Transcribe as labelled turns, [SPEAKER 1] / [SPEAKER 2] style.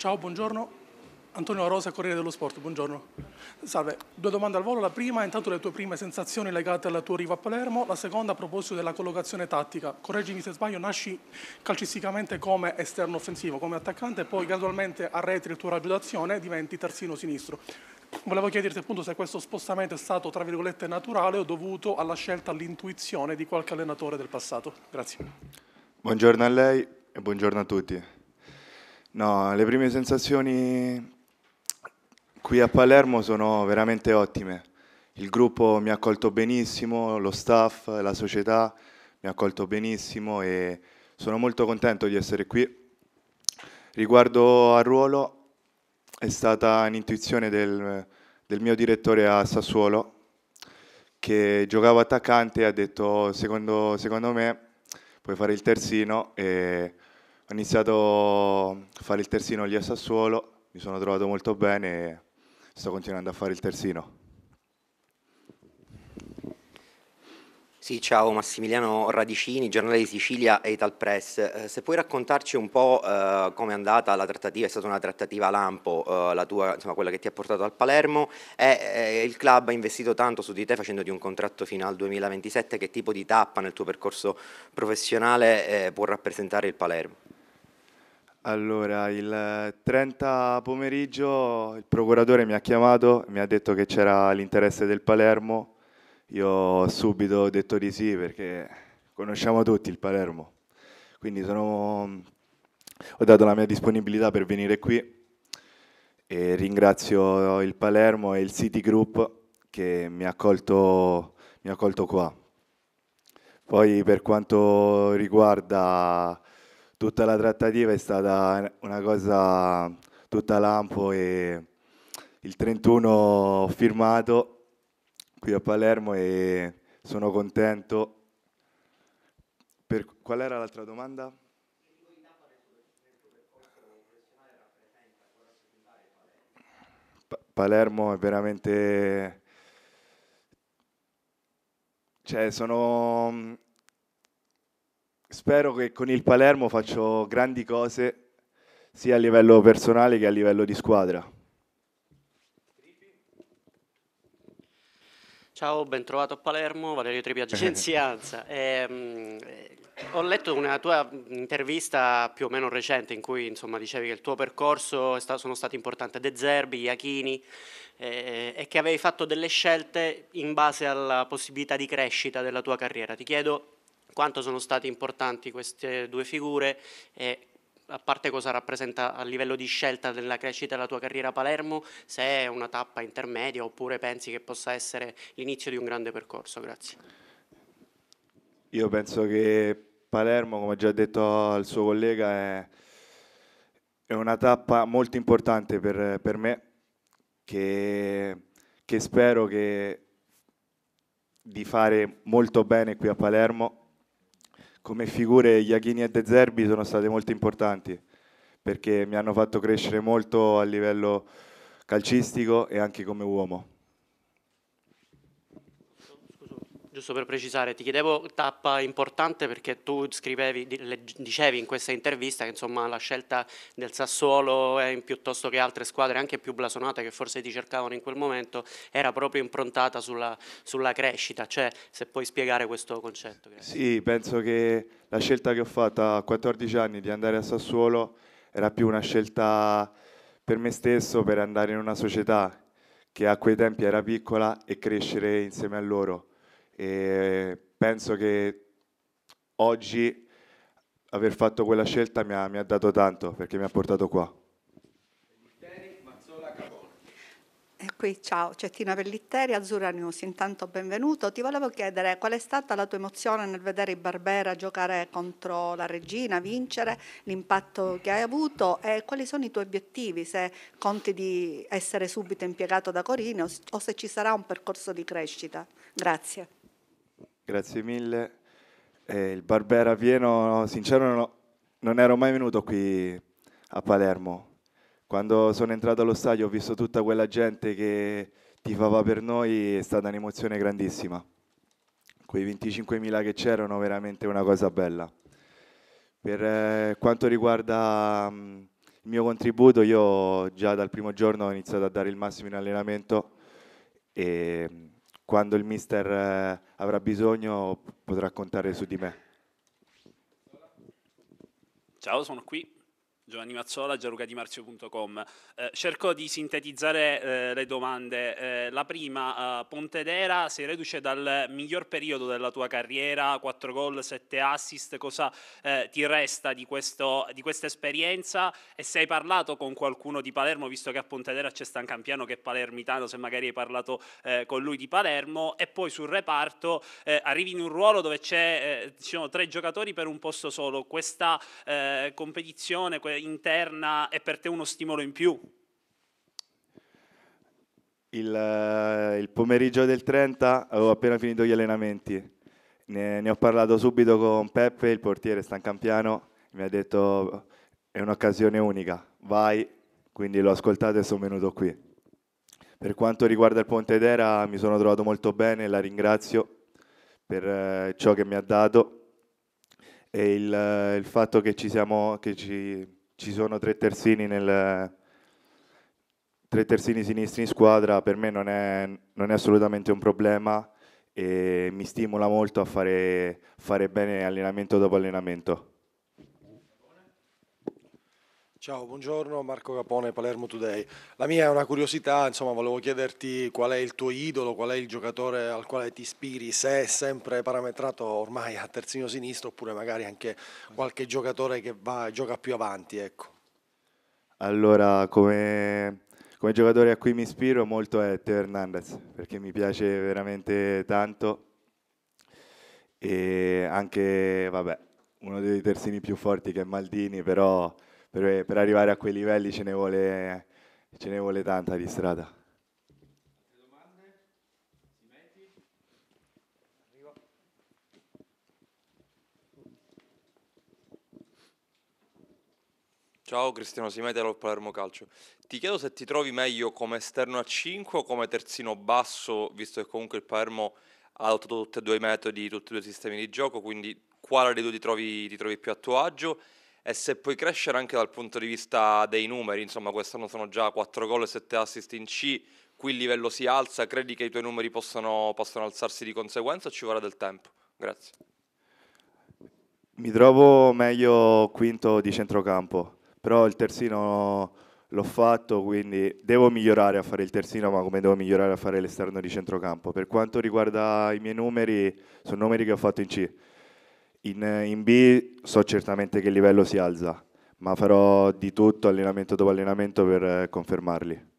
[SPEAKER 1] Ciao, buongiorno. Antonio La Rosa, Corriere dello Sport, buongiorno. Salve, due domande al volo. La prima, intanto le tue prime sensazioni legate alla tua arrivo a Palermo. La seconda, a proposito della collocazione tattica. Correggimi se sbaglio, nasci calcisticamente come esterno offensivo, come attaccante, e poi gradualmente arretri il tuo raggio d'azione e diventi terzino sinistro. Volevo chiederti appunto se questo spostamento è stato, tra virgolette, naturale o dovuto alla scelta, all'intuizione di qualche allenatore del passato. Grazie. Buongiorno a lei e buongiorno a tutti. No, le prime sensazioni qui a Palermo sono veramente ottime. Il gruppo mi ha accolto benissimo, lo staff, la società mi ha accolto benissimo e sono molto contento di essere qui. Riguardo al ruolo, è stata un'intuizione del, del, mio direttore a Sassuolo che giocava attaccante e ha detto secondo, secondo me puoi fare il terzino e ho iniziato a fare il terzino lì a Sassuolo, mi sono trovato molto bene e sto continuando a fare il terzino. Sì, ciao Massimiliano Radicini, giornale di Sicilia e Ital Press. Eh, se puoi raccontarci un po' eh, come è andata la trattativa, è stata una trattativa lampo, eh, la tua, insomma, quella che ti ha portato al Palermo e il club ha investito tanto su di te facendoti un contratto fino al 2027, che tipo di tappa nel tuo percorso professionale eh, può rappresentare il Palermo? Allora, il 30 eh, pomeriggio il procuratore mi ha chiamato, mi ha detto che c'era l'interesse del Palermo, io ho subito detto di sì perché conosciamo tutti il Palermo, quindi sono, ho dato la mia disponibilità per venire qui e ringrazio il Palermo e il City Group che mi ha accolto, mi ha accolto qua. Poi per quanto riguarda tutta la trattativa è stata una cosa tutta lampo e il 31 ho firmato qui a Palermo e sono contento. Per, qual era l'altra domanda? Palermo è veramente... Cioè, sono Spero che con il Palermo faccio grandi cose sia a livello personale che a livello di squadra. Ciao, bentrovato a Palermo, Valerio Trepi, Agenzianza. ehm, eh, ho letto una tua intervista più o meno recente in cui insomma, dicevi che il tuo percorso stato, sono stati importanti De Zerbi, Iachini eh, e che avevi fatto delle scelte in base alla possibilità di crescita della tua carriera. Ti chiedo quanto sono state importanti queste due figure e a parte cosa rappresenta a livello di scelta della crescita della tua carriera a Palermo, se è una tappa intermedia oppure pensi che possa essere l'inizio di un grande percorso. Grazie. Io penso che Palermo, come già detto al suo collega, è, è una tappa molto importante per, per me che, che spero che di fare molto bene qui a Palermo come figure Iaghini e De Zerbi sono state molto importanti perché mi hanno fatto crescere molto a livello calcistico e anche come uomo. giusto per precisare, ti chiedevo tappa importante perché tu scrivevi, dicevi in questa intervista che insomma la scelta del Sassuolo è piuttosto che altre squadre anche più blasonate che forse ti cercavano in quel momento era proprio improntata sulla, sulla crescita, cioè se puoi spiegare questo concetto. Grazie. Sì, penso che la scelta che ho fatto a 14 anni di andare a Sassuolo era più una scelta per me stesso, per andare in una società che a quei tempi era piccola e crescere insieme a loro e penso che oggi aver fatto quella scelta mi ha, mi ha dato tanto perché mi ha portato qua. Eh, qui, ciao, Cettina Pellitteri, Azzurra News. Intanto benvenuto. Ti volevo chiedere qual è stata la tua emozione nel vedere Barbera giocare contro la regina, vincere, l'impatto che hai avuto e quali sono i tuoi obiettivi, se conti di essere subito impiegato da Corino o se ci sarà un percorso di crescita. Grazie. Grazie mille. Eh, il Barbera pieno, sincero, no, non ero mai venuto qui a Palermo. Quando sono entrato allo stadio ho visto tutta quella gente che tifava per noi, è stata un'emozione grandissima. Quei 25.000 che c'erano, veramente una cosa bella. Per eh, quanto riguarda mh, mm, il mio contributo, io già dal primo giorno ho iniziato a dare il massimo in allenamento e mm, quando il mister eh, avrà bisogno potrà contare su di me. Ciao, sono qui. Giovanni Mazzola, gianlucadimarzio.com. Eh, cerco di sintetizzare eh, le domande. Eh, la prima, eh, Pontedera sei reduce dal miglior periodo della tua carriera, 4 gol, 7 assist, cosa eh, ti resta di, questo, di questa esperienza? E se hai parlato con qualcuno di Palermo, visto che a Pontedera c'è Stan Campiano che è palermitano, se magari hai parlato eh, con lui di Palermo, e poi sul reparto eh, arrivi in un ruolo dove ci sono tre giocatori per un posto solo. Questa competizione, interna è per te uno stimolo in più? Il, eh, il pomeriggio del 30 avevo appena finito gli allenamenti, ne, ne ho parlato subito con Peppe, il portiere Stancampiano, mi ha detto è un'occasione unica, vai, quindi l'ho ascoltato e sono venuto qui. Per quanto riguarda il Ponte d'Era mi sono trovato molto bene, la ringrazio per eh, ciò che mi ha dato e il, eh, il fatto che ci siamo, che ci ci sono tre terzini, nel, tre terzini sinistri in squadra, per me non è, non è assolutamente un problema e mi stimola molto a fare, fare bene allenamento dopo allenamento. Ciao, buongiorno Marco Capone, Palermo Today. La mia è una curiosità, insomma, volevo chiederti qual è il tuo idolo, qual è il giocatore al quale ti ispiri, se è sempre parametrato ormai a terzino sinistro oppure magari anche qualche giocatore che va, gioca più avanti, ecco. Allora, come, come giocatore a cui mi ispiro molto è Teo Hernandez, perché mi piace veramente tanto e anche, vabbè, uno dei terzini più forti che è Maldini, però per, per arrivare a quei livelli ce ne vuole, ce ne vuole tanta di strada. Ciao Cristiano Simete al Palermo Calcio. Ti chiedo se ti trovi meglio come esterno a 5 o come terzino basso, visto che comunque il Palermo ha adottato tutti e due i metodi, tutti e due i sistemi di gioco, quindi quale dei due ti trovi, ti trovi più a tuo agio? e se puoi crescere anche dal punto di vista dei numeri, insomma quest'anno sono già 4 gol e 7 assist in C, qui il livello si alza, credi che i tuoi numeri possano, possano alzarsi di conseguenza o ci vorrà del tempo? Grazie. Mi trovo meglio quinto di centrocampo, però il terzino l'ho fatto, quindi devo migliorare a fare il terzino, ma come devo migliorare a fare l'esterno di centrocampo. Per quanto riguarda i miei numeri, sono numeri che ho fatto in C. In, eh, in B so certamente che il livello si alza, ma farò di tutto allenamento dopo allenamento per eh, confermarli.